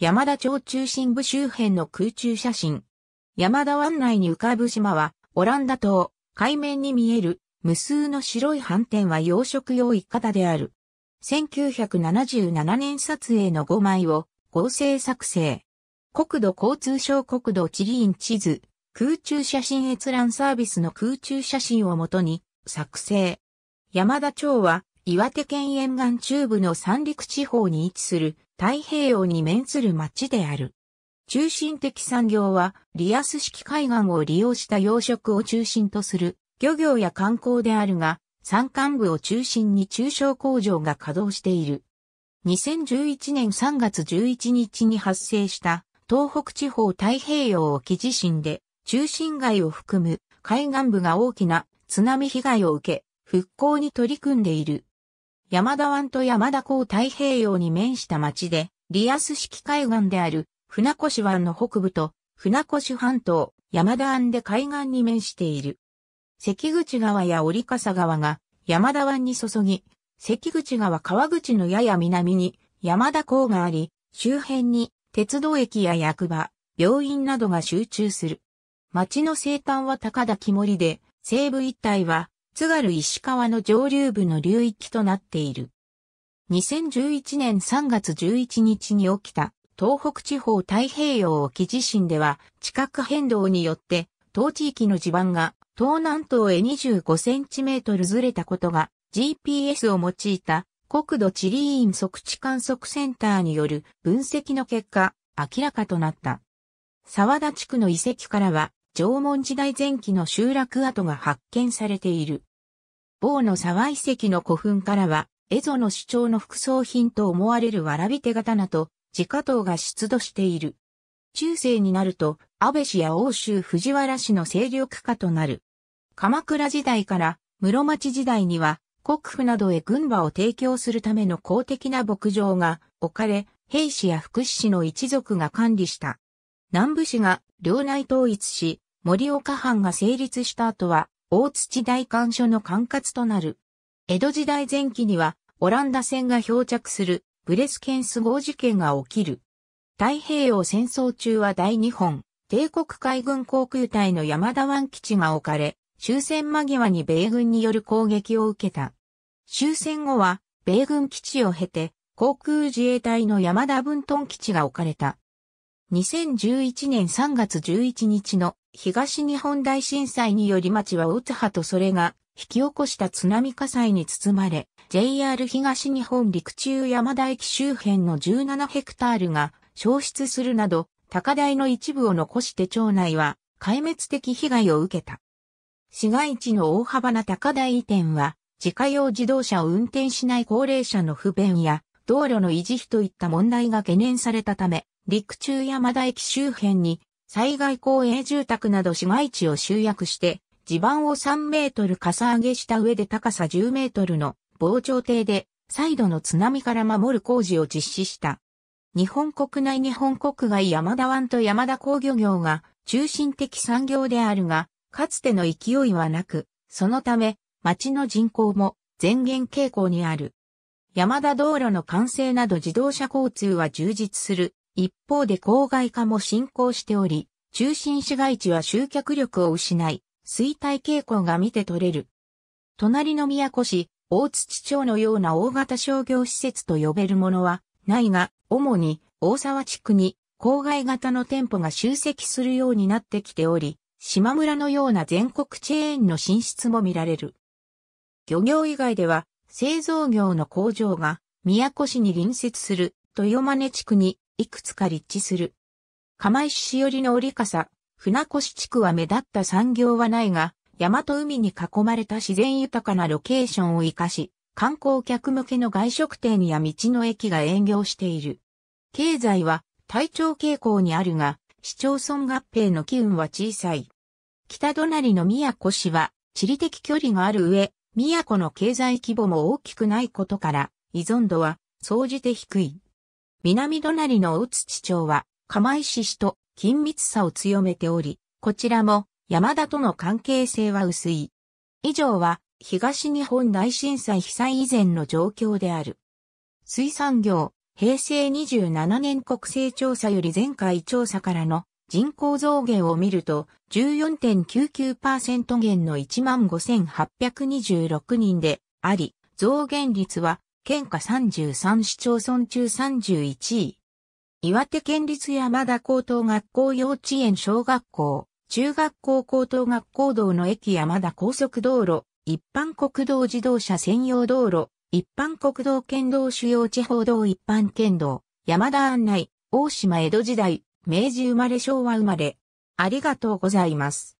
山田町中心部周辺の空中写真。山田湾内に浮かぶ島は、オランダ島、海面に見える無数の白い斑点は養殖用イカダである。1977年撮影の5枚を合成作成。国土交通省国土地理院地図、空中写真閲覧サービスの空中写真をもとに作成。山田町は岩手県沿岸中部の三陸地方に位置する太平洋に面する町である。中心的産業はリアス式海岸を利用した養殖を中心とする漁業や観光であるが、山間部を中心に中小工場が稼働している。2011年3月11日に発生した東北地方太平洋沖地震で中心街を含む海岸部が大きな津波被害を受け、復興に取り組んでいる。山田湾と山田港太平洋に面した町で、リアス式海岸である船越湾の北部と船越半島、山田湾で海岸に面している。関口川や折笠川が山田湾に注ぎ、関口川川口のやや南に山田港があり、周辺に鉄道駅や役場、病院などが集中する。町の西端は高田木森で、西部一帯は津軽石川の上流部の流域となっている。2011年3月11日に起きた東北地方太平洋沖地震では地殻変動によって当地域の地盤が東南東へ25センチメートルずれたことが GPS を用いた国土地理院測地観測センターによる分析の結果明らかとなった。沢田地区の遺跡からは縄文時代前期の集落跡が発見されている。某の沢遺跡の古墳からは、蝦夷の主張の副葬品と思われるわらび手刀と自家刀が出土している。中世になると、安倍氏や欧州藤原氏の勢力下となる。鎌倉時代から室町時代には、国府などへ軍馬を提供するための公的な牧場が置かれ、兵士や福祉士の一族が管理した。南部氏が領内統一し、盛岡藩が成立した後は、大土代官所の管轄となる。江戸時代前期には、オランダ船が漂着する、ブレスケンス号事件が起きる。太平洋戦争中は大日本、帝国海軍航空隊の山田湾基地が置かれ、終戦間際に米軍による攻撃を受けた。終戦後は、米軍基地を経て、航空自衛隊の山田分屯基地が置かれた。2011年3月11日の東日本大震災により町は大津波とそれが引き起こした津波火災に包まれ、JR 東日本陸中山田駅周辺の17ヘクタールが焼失するなど、高台の一部を残して町内は壊滅的被害を受けた。市街地の大幅な高台移転は、自家用自動車を運転しない高齢者の不便や、道路の維持費といった問題が懸念されたため、陸中山田駅周辺に災害公営住宅など市街地を集約して地盤を3メートルかさ上げした上で高さ10メートルの防潮堤で再度の津波から守る工事を実施した。日本国内日本国外山田湾と山田工業業が中心的産業であるが、かつての勢いはなく、そのため町の人口も前減傾向にある。山田道路の完成など自動車交通は充実する一方で郊外化も進行しており、中心市街地は集客力を失い、衰退傾向が見て取れる。隣の宮古市、大槌町のような大型商業施設と呼べるものはないが、主に大沢地区に郊外型の店舗が集積するようになってきており、島村のような全国チェーンの進出も見られる。漁業以外では製造業の工場が宮古市に隣接する豊真根地区にいくつか立地する。釜石市寄りの折笠、船越地区は目立った産業はないが、山と海に囲まれた自然豊かなロケーションを活かし、観光客向けの外食店や道の駅が営業している。経済は体調傾向にあるが、市町村合併の機運は小さい。北隣の宮古市は地理的距離がある上、宮古の経済規模も大きくないことから、依存度は総じて低い。南隣の大槌町は釜石市と緊密さを強めており、こちらも山田との関係性は薄い。以上は東日本大震災被災以前の状況である。水産業、平成27年国勢調査より前回調査からの人口増減を見ると14.99%減の15,826人であり、増減率は県下33市町村中31位。岩手県立山田高等学校幼稚園小学校、中学校高等学校道の駅山田高速道路、一般国道自動車専用道路、一般国道県道主要地方道一般県道、山田案内、大島江戸時代、明治生まれ昭和生まれ。ありがとうございます。